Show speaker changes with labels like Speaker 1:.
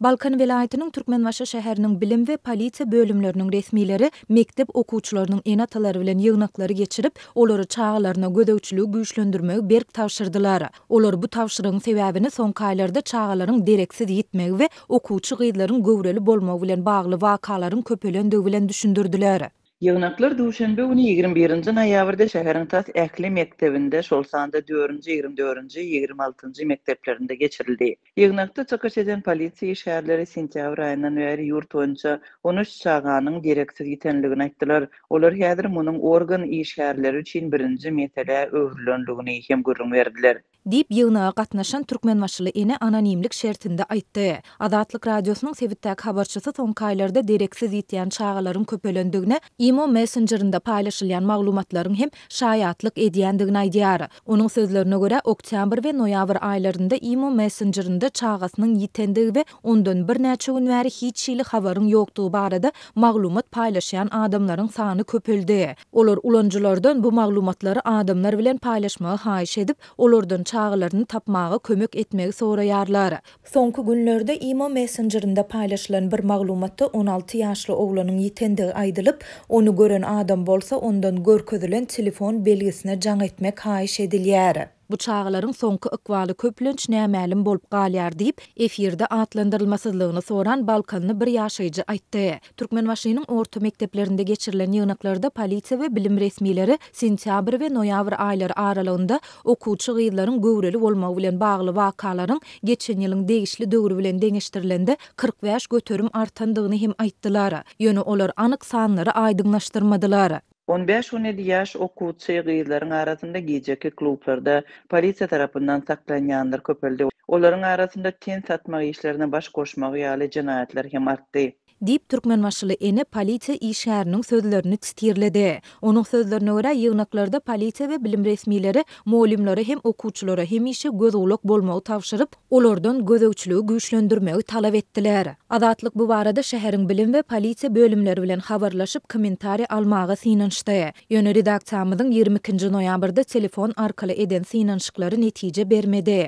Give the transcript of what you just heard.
Speaker 1: Balkan velayetinin Türkmenbaşı şehrinin bilim ve polisi bölümlerinin resmileri mektep okuçlarının enataları bilen yığınakları geçirip, oları çağlarına gödövçülüğü güçlendirmeyi berk tavşırdılar. Olar bu tavşırın sebebini son kaylarda çağların direksiz yitmek ve okuçu gıydların gövreli bolma bilen bağlı vakaların köpülen dövülen
Speaker 2: düşündürdüler. Yığınaklar duşenbe uni 21-nji noyabrda şäheriň tas ähli mektebinde, şol sanda 4-nji, 24-nji, 26-njy mekteplerinde geçirildi. Yığınakda çykyş eden polisiýa şäherleri sentýabr aýynyň öňüri ýurt öňünçe 13 çağanyň direktor ýetenligini aýtdylar. Olar häzir munyň organ iş şäherleri üçin birinji mesele öwrülendigini hem görüň berdiler.
Speaker 1: Dip ýygna gatnaşan türkmen maşyny ene anonimlik şertinde aýtdy. Adatlyk radiosynyň sewitdäki habarçysy soňkaýlarda direksiz ýetýän çağalaryň köpelendigine Imo messengerında paylaşılan maglumatların hem şayatlık ediyendigine diyara. Onun sözlerine göre oktyabr ve noyabr aylarında Imo messengerinde çağasının yitendigi ve ondan bir neçe ünveri hiç çili havarın yoktuğu barada maglumat paylaşayan adamların sahanı köpüldü. Olur ulancılardan bu maglumatları adamlar bilen paylaşmağı haiş edip olordan çağlarını tapmağı kömök etmeyi soruyarlar. Sonku günlerde Imo messengerinde paylaşılan bir maglumatta 16 yaşlı oğlanın yitendigi aydılıp onu gören adam bolsa ondan görközülen telefon belgisini can etmek haiş edilýär. bu çağların sonkı ıkvalı köplünç nə məlim bolp qaliyar deyip, efirde atlandırılmasızlığını soran Balkanını bir yaşayıcı aytdı. Türkmen Vaşinin orta geçirilen geçirilən yığınıqlarda polisiya ve bilim resmileri sentyabr ve noyabr ayları aralığında okuçı qiyyilərin qövrəli olma vilən bağlı vakaların geçen yılın deyişli dövrü vilən dəngəştirilində 45 götürüm artandığını hem aytdılar. Yönü olar anıq sanları aydınlaşdırmadılar.
Speaker 2: 15-17 yaş okuçu ýygyzlaryň arasynda gejeki klublarda polisiýa tarapyndan saklanýanlar köpeldi. Olaryň arasynda ten satmak işlerine baş goşmagy ýaly jinayatlar hem artdy. Dip Türkmen başlı ene polite i
Speaker 1: şəhərinin sözlərini titirlədi. Onun sözlərinə görə yığınaqlarda polite və bilim resmileri müəllimlərə hem oxucuları hem işə göz uluq bolmağı tavşırıb, onlardan göz uçluğu güçləndirməyi tələb bu barədə şəhərin bilim və polite bölümləri ilə xəbərləşib kommentari almağı sinənçdi. Yönü redaksiyamızın 22 noyabrda telefon arqalı eden sinənçlikləri nəticə bermedi.